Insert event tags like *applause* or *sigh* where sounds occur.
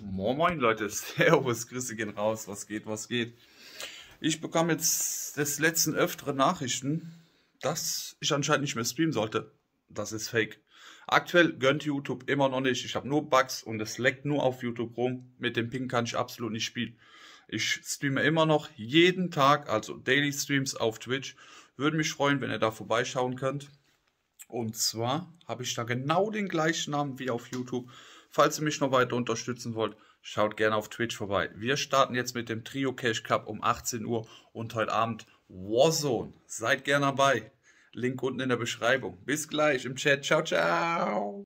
Moin Moin Leute, *laughs* Servus, Grüße gehen raus, was geht, was geht. Ich bekam jetzt des letzten öfteren Nachrichten, dass ich anscheinend nicht mehr streamen sollte. Das ist fake. Aktuell gönnt YouTube immer noch nicht. Ich habe nur Bugs und es leckt nur auf YouTube rum. Mit dem Ping kann ich absolut nicht spielen. Ich streame immer noch jeden Tag, also Daily Streams auf Twitch. Würde mich freuen, wenn ihr da vorbeischauen könnt. Und zwar habe ich da genau den gleichen Namen wie auf YouTube. Falls ihr mich noch weiter unterstützen wollt, schaut gerne auf Twitch vorbei. Wir starten jetzt mit dem Trio Cash Cup um 18 Uhr und heute Abend Warzone. Seid gerne dabei. Link unten in der Beschreibung. Bis gleich im Chat. Ciao, ciao.